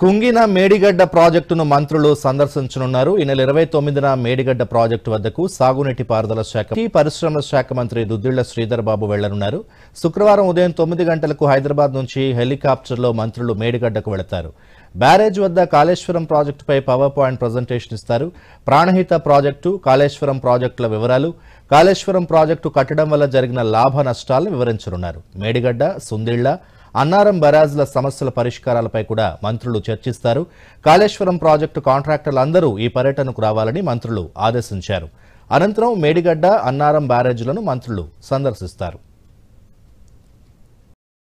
కృంగిన మేడిగడ్డ ప్రాజెక్టును మంత్రులు సందర్శించనున్నారు ఈ నెల ఇరవై తొమ్మిదిన మేడిగడ్డ ప్రాజెక్టు వద్దకు సాగునీటి పారుదల శాఖ పరిశ్రమల శాఖ మంత్రి దుద్దిళ్ల శ్రీధర్ బాబు వెళ్లనున్నారు శుక్రవారం ఉదయం తొమ్మిది గంటలకు హైదరాబాద్ నుంచి హెలికాప్టర్లో మంత్రులు మేడిగడ్డకు వెళతారు బ్యారేజ్ వద్ద కాళేశ్వరం ప్రాజెక్టుపై పవర్ పాయింట్ ప్రజెంటేషన్ ఇస్తారు ప్రాణహిత ప్రాజెక్టు కాళేశ్వరం ప్రాజెక్టుల వివరాలు కాళేశ్వరం ప్రాజెక్టు కట్టడం వల్ల జరిగిన లాభ నష్టాలను వివరించనున్నారు మేడిగడ్డ సుందిళ్ల అన్నారం బరాజ్ల సమస్యల పరిష్కారాలపై కూడా మంత్రులు చర్చిస్తారు కాళేశ్వరం ప్రాజెక్టు కాంట్రాక్టర్లందరూ ఈ పర్యటనకు రావాలని మంత్రులు ఆదేశించారు అనంతరం మేడిగడ్డ అన్నారం బ్యారేజ్లను మంత్రులు సందర్శిస్తారు